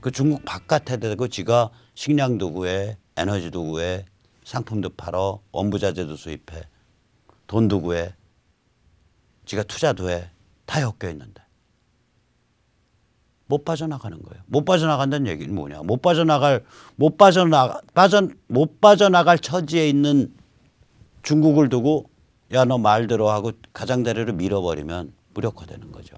그 중국 바깥에 다 대고 지가 식량도 구해 에너지도 구해 상품도 팔어 원부자재도 수입해 돈도 구해 지가 투자도 해 다 엮여 있는데 못 빠져나가는 거예요. 못 빠져나간다는 얘기는 뭐냐? 못 빠져나갈 못 빠져나 빠져 못 빠져나갈 처지에 있는 중국을 두고 야 너 말대로 하고 가장자리를 밀어버리면 무력화되는 거죠.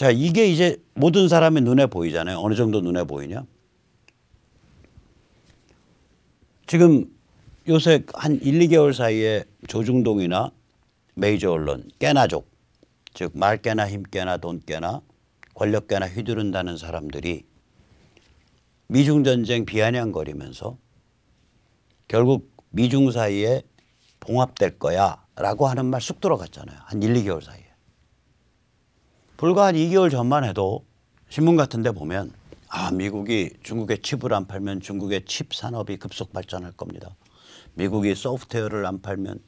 자, 이게 이제 모든 사람의 눈에 보이잖아요. 어느 정도 눈에 보이냐? 지금 요새 한 1, 2개월 사이에 조중동이나 메이저 언론 깨나족, 즉말 깨나 힘 깨나 돈 깨나 권력 깨나 휘두른다는 사람들이 미중 전쟁 비아냥거리면서 결국 미중 사이에 봉합될 거야라고 하는 말 쑥 들어갔잖아요. 한 1, 2개월 사이에. 불과 한 2개월 전만 해도 신문 같은 데 보면 아, 미국이 중국에 칩을 안 팔면 중국의 칩 산업이 급속 발전할 겁니다. 미국이 소프트웨어를 안 팔면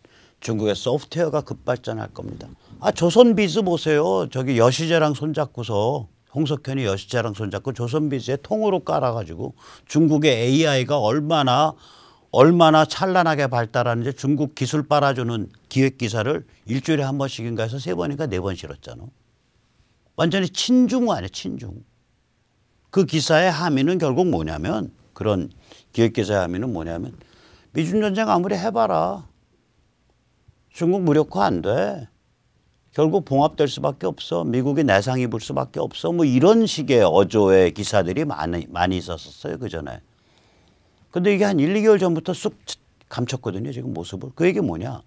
중국의 소프트웨어가 급발전할 겁니다. 아, 조선비즈 보세요. 저기 여시재랑 손잡고서 홍석현이 여시재랑 손잡고 조선비즈에 통으로 깔아가지고 중국의 AI가 얼마나 얼마나 찬란하게 발달하는지 중국 기술 빨아주는 기획기사를 일주일에 한 번씩인가 해서 세 번인가 네 번 실었잖아. 완전히 친중화래 아 친중. 그 기사의 함의는 결국 뭐냐면 그런 기획 기사의 함의는 뭐냐면 미중 전쟁 아무리 해봐라 중국 무력화 안 돼. 결국 봉합될 수밖에 없어. 미국이 내상 이을 수밖에 없어. 뭐 이런 식의 어조의 기사들이 많이 많이 있었었어요 그 전에. 근데 이게 한 1, 2개월 전부터 쑥 감췄거든요 지금 모습을. 그 얘기 뭐냐?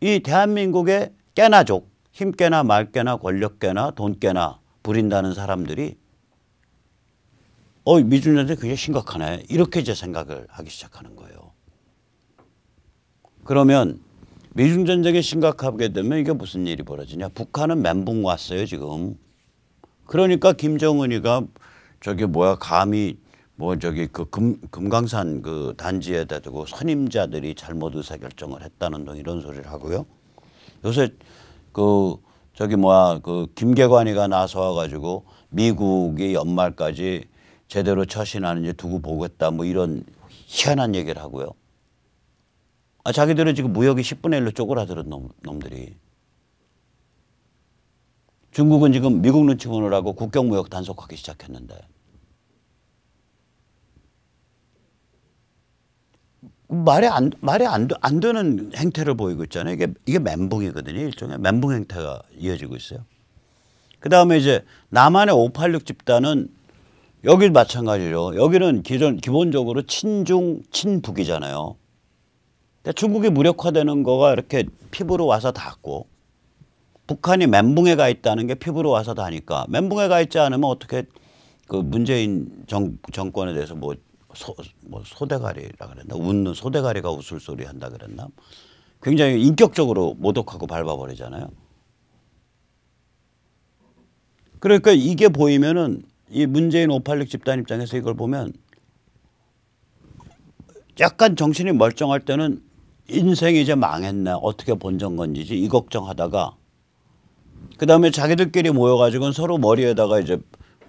이 대한민국의 깨나족 힘께나 말께나 권력께나 돈께나 부린다는 사람들이 어 미중년대 굉장히 심각하네 이렇게 제 생각을 하기 시작하는 거예요. 그러면 미중전쟁이 심각하게 되면 이게 무슨 일이 벌어지냐. 북한은 멘붕 왔어요, 지금. 그러니까 김정은이가 저기 뭐야, 감히 뭐 저기 그 금, 금강산 그 단지에다 두고 선임자들이 잘못 의사결정을 했다는 등 이런 소리를 하고요. 요새 그 저기 뭐야 그 김계관이가 나서와 가지고 미국이 연말까지 제대로 처신하는지 두고 보겠다 뭐 이런 희한한 얘기를 하고요. 아 자기들은 지금 무역이 10분의 1로 쪼그라드는 놈, 놈들이. 중국은 지금 미국 눈치 보느라고 국경 무역 단속하기 시작했는데 말이 안 말이 안, 안 되는 행태를 보이고 있잖아요. 이게 이게 멘붕이거든요. 일종의 멘붕 행태가 이어지고 있어요. 그다음에 이제 남한의 586 집단은 여기 마찬가지죠. 여기는 기존 기본적으로 친중 친북이잖아요. 근데 중국이 무력화되는 거가 이렇게 피부로 와서 닿고 북한이 멘붕에 가 있다는 게 피부로 와서 닿니까 멘붕에 가 있지 않으면 어떻게 그 문재인 정, 정권에 대해서 뭐 소, 뭐 소대가리라 그랬나 웃는 소대가리가 웃을 소리 한다 그랬나 굉장히 인격적으로 모독하고 밟아버리잖아요. 그러니까 이게 보이면은 이 문재인 586 집단 입장에서 이걸 보면 약간 정신이 멀쩡할 때는 인생이 이제 망했나 어떻게 본전 건지지 이 걱정하다가 그 다음에 자기들끼리 모여가지고 서로 머리에다가 이제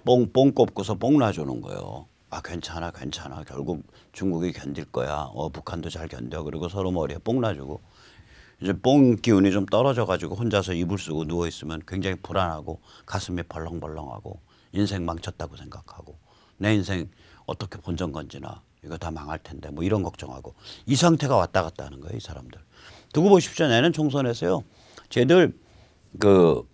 뽕, 뽕 꼽고서 뽕 놔주는 거예요. 아 괜찮아 괜찮아 결국 중국이 견딜 거야 어 북한도 잘 견뎌 그리고 서로 머리에 뽕 놔주고 이제 뽕 기운이 좀 떨어져 가지고 혼자서 이불 쓰고 누워 있으면 굉장히 불안하고 가슴이 벌렁벌렁하고 인생 망쳤다고 생각하고 내 인생 어떻게 본전 건지나 이거 다 망할 텐데 뭐 이런 걱정하고 이 상태가 왔다 갔다 하는 거예요 이 사람들 두고 보십시오 내년 총선에서요 쟤들 그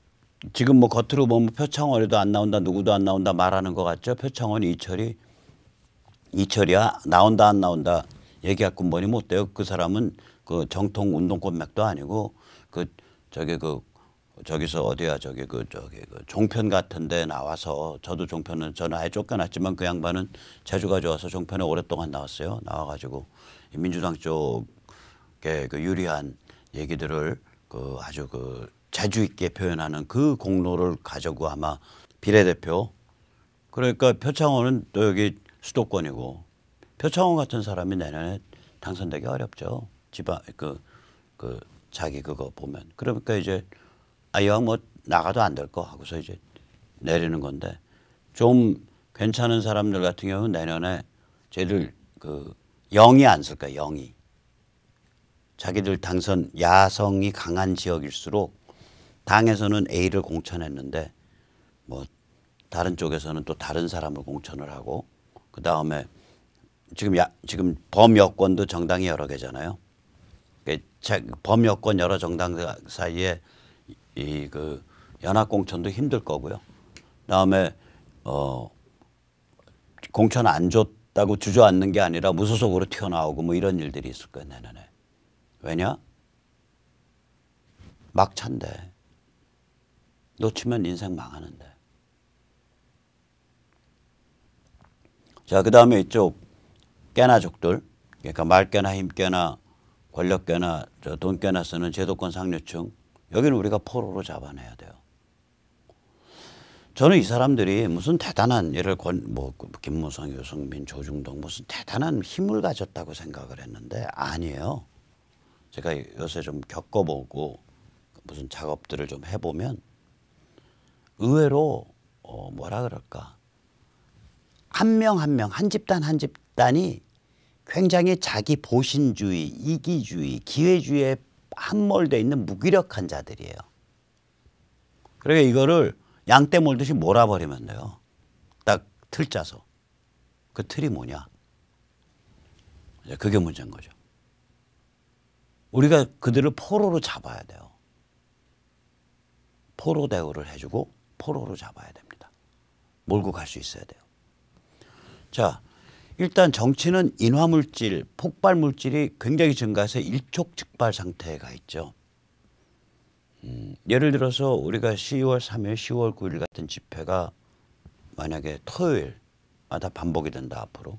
지금 뭐 겉으로 보면 표창원에도 안 나온다 누구도 안 나온다 말하는 것 같죠 표창원 이철이 이철이야 나온다 안 나온다 얘기하고 뭐니 못돼요. 뭐 그 사람은 그 정통 운동권 맥도 아니고 그 저기 그 저기서 어디야 저기 그 저기 그 종편 같은데 나와서 저도 종편은 저는 아예 쫓겨났지만 그 양반은 재주가 좋아서 종편에 오랫동안 나왔어요. 나와가지고 민주당 쪽에 그 유리한 얘기들을 그 아주 그 재주 있게 표현하는 그 공로를 가져고 아마 비례대표 그러니까 표창원은 또 여기 수도권이고 표창원 같은 사람이 내년에 당선되기 어렵죠. 지방 그, 그 자기 그거 보면 그러니까 이제 아 이왕 뭐 나가도 안 될 거 하고서 이제 내리는 건데 좀 괜찮은 사람들 같은 경우는 내년에 쟤들 그 영이 안 쓸 거야 영이 자기들 당선 야성이 강한 지역일수록 당에서는 A를 공천했는데 뭐 다른 쪽에서는 또 다른 사람을 공천을 하고 그 다음에 지금 야, 지금 범여권도 정당이 여러 개잖아요. 그 범여권 여러 정당 사이에 이 그 연합 공천도 힘들 거고요. 다음에 어 공천 안 줬다고 주저앉는 게 아니라 무소속으로 튀어나오고 뭐 이런 일들이 있을 거예요 내년에. 왜냐? 막차인데 놓치면 인생 망하는데. 자, 그 다음에 이쪽 깨나족들, 그러니까 말깨나 힘깨나 권력깨나 돈깨나 쓰는 제도권 상류층, 여기는 우리가 포로로 잡아내야 돼요. 저는 이 사람들이 무슨 대단한 예를 권, 뭐 그 김무성, 유승민, 조중동 무슨 대단한 힘을 가졌다고 생각을 했는데 아니에요. 제가 요새 좀 겪어보고 무슨 작업들을 좀 해보면 의외로 어, 뭐라 그럴까 한명한 명, 한 집단 한 집단이 굉장히 자기 보신주의, 이기주의, 기회주의에 함몰되어 있는 무기력한 자들이에요. 그러니까 이거를 양떼 몰듯이 몰아버리면 돼요. 딱 틀 짜서. 그 틀이 뭐냐? 그게 문제인 거죠. 우리가 그들을 포로로 잡아야 돼요. 포로 대우를 해주고 포로로 잡아야 됩니다. 몰고 갈 수 있어야 돼요. 자, 일단 정치는 인화물질, 폭발물질이 굉장히 증가해서 일촉즉발 상태가 있죠. 음, 예를 들어서 우리가 10월 3일, 10월 9일 같은 집회가 만약에 토요일마다 아, 반복이 된다 앞으로.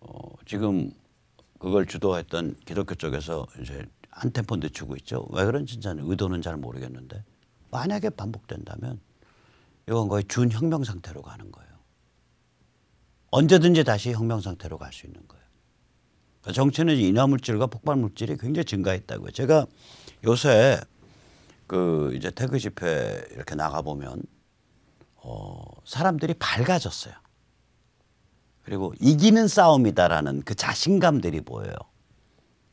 어, 지금 그걸 주도했던 기독교 쪽에서 이제 한 템포 늦추고 있죠. 왜 그런지 의도는 잘 모르겠는데 만약에 반복된다면 이건 거의 준혁명 상태로 가는 거예요. 언제든지 다시 혁명 상태로 갈 수 있는 거예요. 그러니까 정치는 인화물질과 폭발물질이 굉장히 증가했다고요. 제가 요새 그 이제 태극 집회 이렇게 나가보면 어, 사람들이 밝아졌어요. 그리고 이기는 싸움이다라는 그 자신감들이 보여요.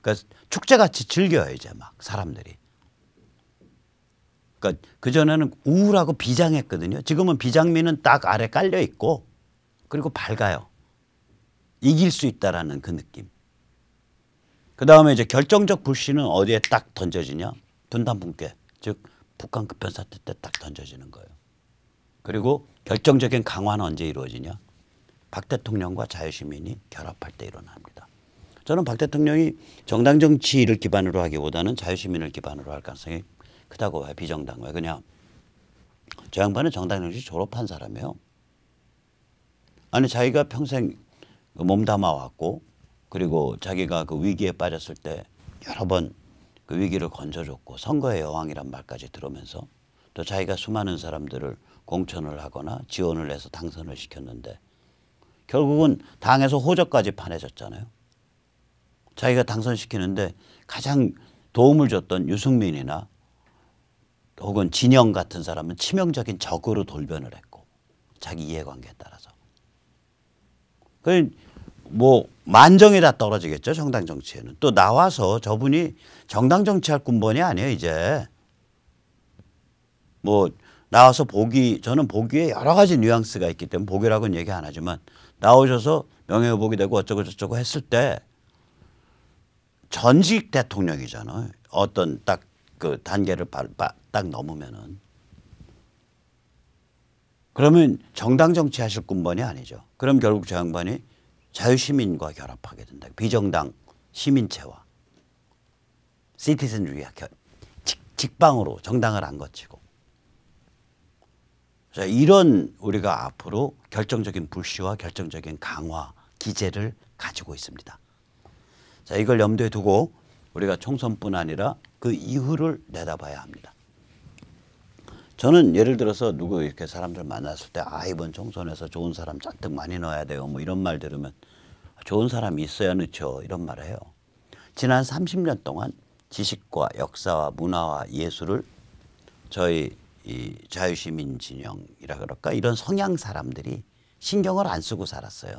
그러니까 축제같이 즐겨요, 이제 막 사람들이. 그러니까 그전에는 우울하고 비장했거든요. 지금은 비장미는 딱 아래 깔려 있고 그리고 밝아요. 이길 수 있다라는 그 느낌. 그 다음에 이제 결정적 불씨는 어디에 딱 던져지냐? 분단 분께 즉, 북한 급변 사태 때 딱 던져지는 거예요. 그리고 결정적인 강화는 언제 이루어지냐? 박 대통령과 자유시민이 결합할 때 일어납니다. 저는 박 대통령이 정당 정치를 기반으로 하기보다는 자유시민을 기반으로 할 가능성이 그 크다고 봐요. 비정당과. 그냥 저 양반은 정당역시 졸업한 사람이에요. 아니 자기가 평생 그 몸담아 왔고 그리고 자기가 그 위기에 빠졌을 때 여러 번 그 위기를 건져줬고 선거의 여왕이란 말까지 들으면서 또 자기가 수많은 사람들을 공천을 하거나 지원을 해서 당선을 시켰는데 결국은 당에서 호적까지 파내졌잖아요. 자기가 당선시키는데 가장 도움을 줬던 유승민이나 혹은 진영 같은 사람은 치명적인 적으로 돌변을 했고 자기 이해관계에 따라서 그 뭐 만정이 다 떨어지겠죠 정당 정치에는 또 나와서 저분이 정당 정치할 군번이 아니에요 이제 뭐 나와서 보기 저는 보기에 여러 가지 뉘앙스가 있기 때문에 보기라고는 얘기 안 하지만 나오셔서 명예회복이 되고 어쩌고 저쩌고 했을 때 전직 대통령이잖아요 어떤 딱 그 단계를 밟아 딱 넘으면은 그러면 정당 정치하실 군번이 아니죠. 그럼 결국 저 양반이 자유시민과 결합하게 된다. 비정당 시민체와 시티즌주의와 직방으로 정당을 안 거치고 자, 이런 우리가 앞으로 결정적인 불씨와 결정적인 강화 기제를 가지고 있습니다. 자, 이걸 염두에 두고 우리가 총선뿐 아니라 그 이후를 내다봐야 합니다. 저는 예를 들어서 누구 이렇게 사람들 만났을 때 아 이번 총선에서 좋은 사람 잔뜩 많이 넣어야 돼요 뭐 이런 말 들으면 좋은 사람이 있어야 넣죠 이런 말을 해요. 지난 30년 동안 지식과 역사와 문화와 예술을 저희 이 자유시민 진영이라 그럴까 이런 성향 사람들이 신경을 안 쓰고 살았어요.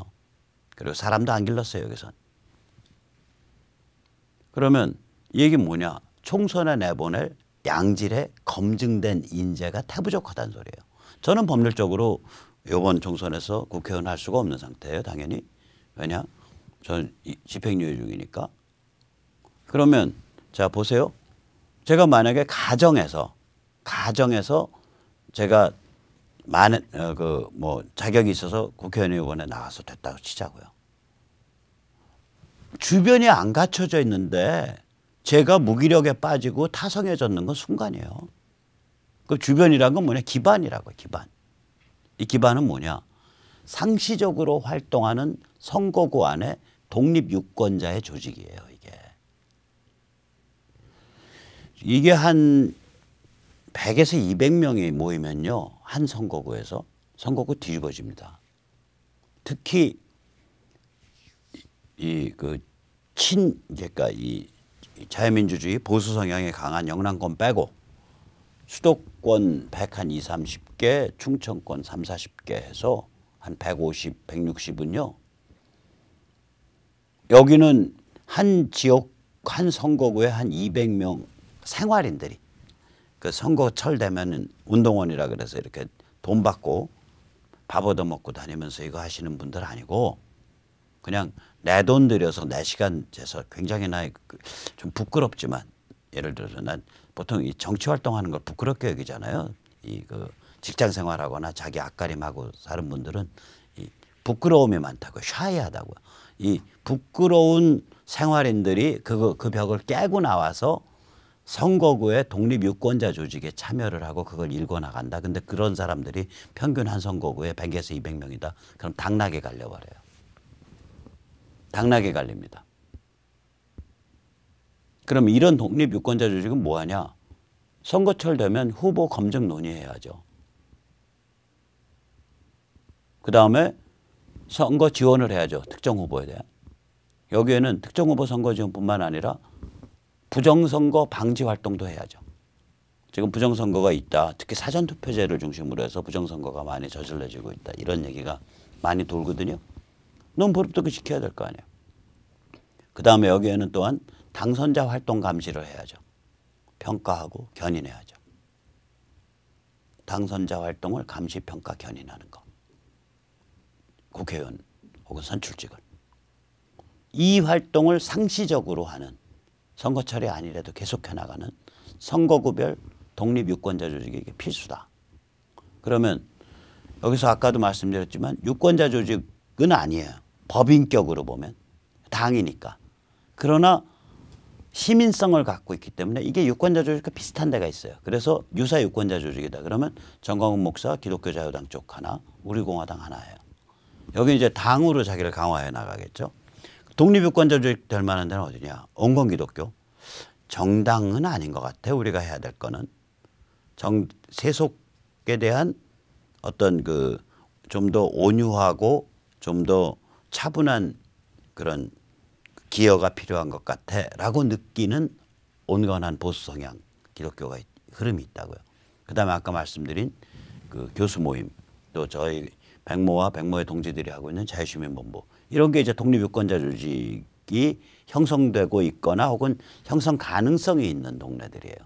그리고 사람도 안 길렀어요 여기선. 그러면 이 얘기 뭐냐? 총선에 내보낼 양질의 검증된 인재가 태부족하다는 소리예요. 저는 법률적으로 이번 총선에서 국회의원 할 수가 없는 상태예요. 당연히. 왜냐? 전 집행유예 중이니까. 그러면 자 보세요. 제가 만약에 가정에서 가정에서 제가 많은 어, 그뭐 자격이 있어서 국회의원이 번에 나와서 됐다고 치자고요. 주변이 안 갖춰져 있는데 제가 무기력에 빠지고 타성해졌는 건 순간이에요. 그 주변이란 건 뭐냐? 기반이라고 기반. 이 기반은 뭐냐? 상시적으로 활동하는 선거구 안에 독립 유권자의 조직이에요, 이게. 이게 한 100에서 200명이 모이면요. 한 선거구에서 선거구 뒤집어집니다. 특히 이 그 친, 그러니까 이 자유민주주의 보수 성향이 강한 영남권 빼고 수도권 100한 2, 30개, 충청권 3, 40개 해서 한 150, 160은요. 여기는 한 지역, 한 선거구에 한 200명 생활인들이 그 선거철 되면은 운동원이라 그래서 이렇게 돈 받고 밥 얻어먹고 다니면서 이거 하시는 분들 아니고 그냥 내 돈 들여서 내 시간 재서 굉장히 나의좀 그 부끄럽지만 예를 들어서 난 보통 이 정치 활동하는 걸 부끄럽게 여기잖아요. 이 그 직장 생활하거나 자기 앞가림하고 사는 분들은 이 부끄러움이 많다고 샤이하다고 이 부끄러운 생활인들이 그거 그 벽을 깨고 나와서 선거구에 독립 유권자 조직에 참여를 하고 그걸 일궈 나간다. 근데 그런 사람들이 평균 한 선거구에 100에서 200명이다. 그럼 당락에 갈려 버려요. 당락에 갈립니다. 그럼 이런 독립 유권자 조직은 뭐하냐? 선거철 되면 후보 검증 논의해야죠. 그 다음에 선거 지원을 해야죠. 특정 후보에 대한. 여기에는 특정 후보 선거 지원뿐만 아니라 부정선거 방지 활동도 해야죠. 지금 부정선거가 있다. 특히 사전투표제를 중심으로 해서 부정선거가 많이 저질러지고 있다. 이런 얘기가 많이 돌거든요. 논 보립도 지켜야 될 거 아니에요. 그 다음에 여기에는 또한 당선자 활동 감시를 해야죠. 평가하고 견인해야죠. 당선자 활동을 감시, 평가, 견인하는 거. 국회의원 혹은 선출직을. 이 활동을 상시적으로 하는 선거철이 아니라도 계속해 나가는 선거구별 독립유권자 조직이 이게 필수다. 그러면 여기서 아까도 말씀드렸지만 유권자 조직은 아니에요. 법인격으로 보면 당이니까. 그러나 시민성을 갖고 있기 때문에 이게 유권자 조직과 비슷한 데가 있어요. 그래서 유사 유권자 조직이다. 그러면 정광훈 목사 기독교 자유당 쪽 하나, 우리공화당 하나예요. 여기 이제 당으로 자기를 강화해 나가겠죠. 독립유권자 조직 될 만한 데는 어디냐? 온건 기독교. 정당은 아닌 것 같아. 우리가 해야 될 거는 정 세속에 대한 어떤 그 좀 더 온유하고 좀 더 차분한 그런 기여가 필요한 것 같아라고 느끼는 온건한 보수 성향 기독교가 흐름이 있다고요. 그다음에 아까 말씀드린 그 교수 모임 또 저희 백모와 백모의 동지들이 하고 있는 자유시민본부 이런 게 이제 독립유권자 조직이 형성되고 있거나 혹은 형성 가능성이 있는 동네들이에요.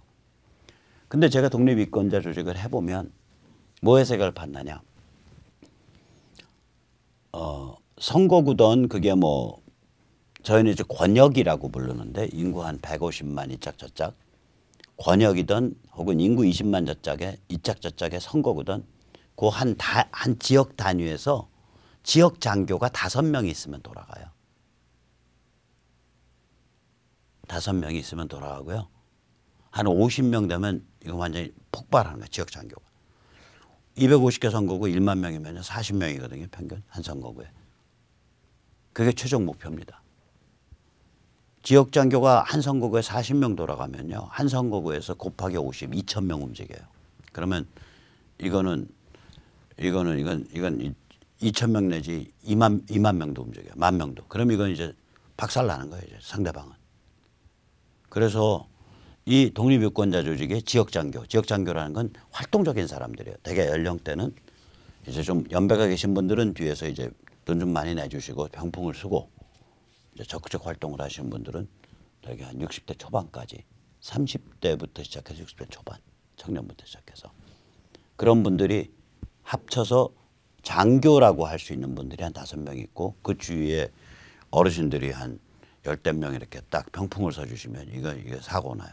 근데 제가 독립유권자 조직을 해보면 뭐 해석을 받느냐? 어, 선거구던 그게 뭐 저희는 이제 권역이라고 부르는데 인구 한 150만 이짝 저짝 권역이든 혹은 인구 20만 저짝에 이짝 저짝의 선거구든 그 한다 한 지역 단위에서 지역 장교가 다섯 명이 있으면 돌아가요. 다섯 명이 있으면 돌아가고요. 한 50명 되면 이거 완전히 폭발하는 거예요. 지역 장교가. 250개 선거구 1만 명이면 40명이거든요. 평균 한 선거구에. 그게 최종 목표입니다. 지역장교가 한 선거구에 40명 돌아가면요. 한 선거구에서 곱하기 50, 2천 명 움직여요. 그러면 이거는 이거는 이건 이건 2천 명 내지 2만 2만 명도 움직여요. 만 명도. 그럼 이건 이제 박살 나는 거예요. 이제 상대방은. 그래서 이 독립유권자 조직의 지역장교, 지역장교라는 건 활동적인 사람들이에요. 대개 연령대는 이제 좀 연배가 계신 분들은 뒤에서 이제 돈 좀 많이 내주시고 병풍을 쓰고 적극적 활동을 하시는 분들은 대개 한 60대 초반까지 30대부터 시작해서 60대 초반 청년부터 시작해서 그런 분들이 합쳐서 장교라고 할 수 있는 분들이 한 다섯 명 있고 그 주위에 어르신들이 한 열댓 명 이렇게 딱 평풍을 써주시면 이거 이게 사고 나요.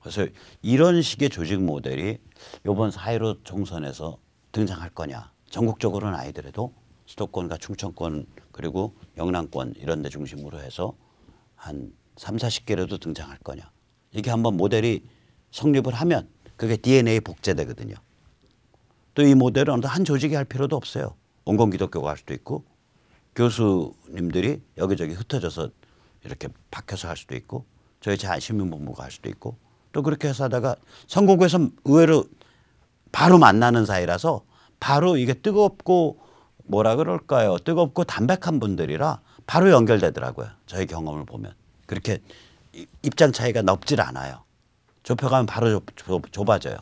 그래서 이런 식의 조직 모델이 요번 사회로 총선에서 등장할 거냐 전국적으로는 아니더라도 수도권과 충청권 그리고 영남권 이런 데 중심으로 해서 한 3, 40개라도 등장할 거냐. 이게 한번 모델이 성립을 하면 그게 d n a 복제되거든요. 또 이 모델은 한 조직이 할 필요도 없어요. 온건 기독교가 할 수도 있고 교수님들이 여기저기 흩어져서 이렇게 박혀서 할 수도 있고 저희 자민본부가할 수도 있고 또 그렇게 해서 하다가 선거구에서 의외로 바로 만나는 사이라서 바로 이게 뜨겁고 뭐라 그럴까요? 뜨겁고 담백한 분들이라 바로 연결되더라고요. 저희 경험을 보면. 그렇게 입장 차이가 넓질 않아요. 좁혀가면 바로 좁, 아져요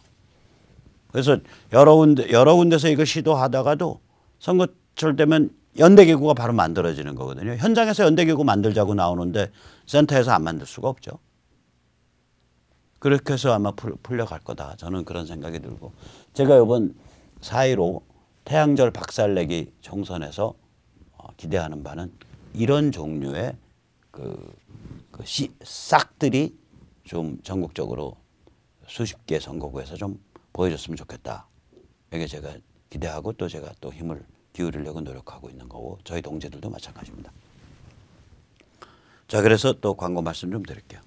그래서 여러 군데, 여러 군데서 이걸 시도하다가도 선거철 되면 연대기구가 바로 만들어지는 거거든요. 현장에서 연대기구 만들자고 나오는데 센터에서 안 만들 수가 없죠. 그렇게 해서 아마 풀, 풀려갈 거다. 저는 그런 생각이 들고. 제가 이번 4.15 태양절 박살내기 총선에서 어, 기대하는 바는 이런 종류의 그, 그 시, 싹들이 좀 전국적으로 수십 개 선거구에서 좀 보여줬으면 좋겠다. 이게 제가 기대하고 또 제가 또 힘을 기울이려고 노력하고 있는 거고 저희 동지들도 마찬가지입니다. 자 그래서 또 광고 말씀 좀 드릴게요.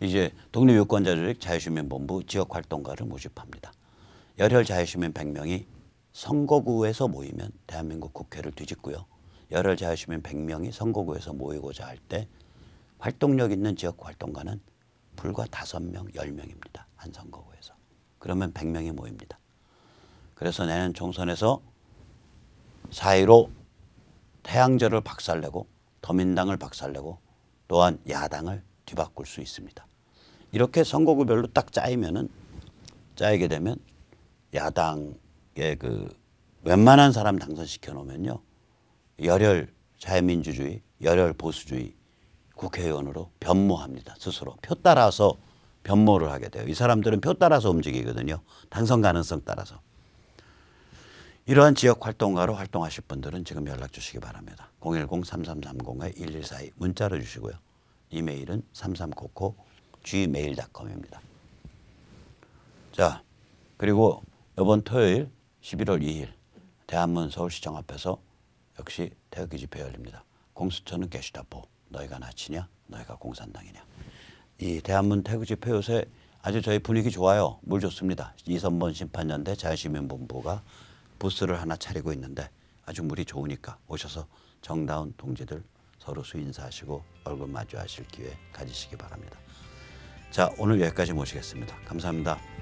이제 독립유권자 조직 자유시민본부 지역활동가를 모집합니다. 열혈 자유시민 100명이 선거구에서 모이면 대한민국 국회를 뒤집고요. 열혈 자유시민 100명이 선거구에서 모이고자 할 때 활동력 있는 지역 활동가는 불과 5명, 10명입니다. 한 선거구에서. 그러면 100명이 모입니다. 그래서 내년 총선에서 사이로 태양절을 박살내고 더민당을 박살내고 또한 야당을 뒤바꿀 수 있습니다. 이렇게 선거구별로 딱 짜이면은 짜이게 되면 야당 예, 그 웬만한 사람 당선시켜 놓으면요. 열혈 자유민주주의, 열혈 보수주의 국회의원으로 변모합니다. 스스로. 표 따라서 변모를 하게 돼요. 이 사람들은 표 따라서 움직이거든요. 당선 가능성 따라서. 이러한 지역 활동가로 활동하실 분들은 지금 연락 주시기 바랍니다. 010-3330-1142 문자로 주시고요. 이메일은 33코코 gmail.com입니다. 자, 그리고 이번 토요일 11월 2일 대한문 서울시청 앞에서 역시 태극기 집회 열립니다. 공수처는 게시타포 너희가 나치냐 너희가 공산당이냐 이 대한문 태극기 집회 요새 아주 저희 분위기 좋아요. 물 좋습니다. 이선번 심판연대 자유시민본부가 부스를 하나 차리고 있는데 아주 물이 좋으니까 오셔서 정다운 동지들 서로 수인사하시고 얼굴 마주하실 기회 가지시기 바랍니다. 자 오늘 여기까지 모시겠습니다. 감사합니다.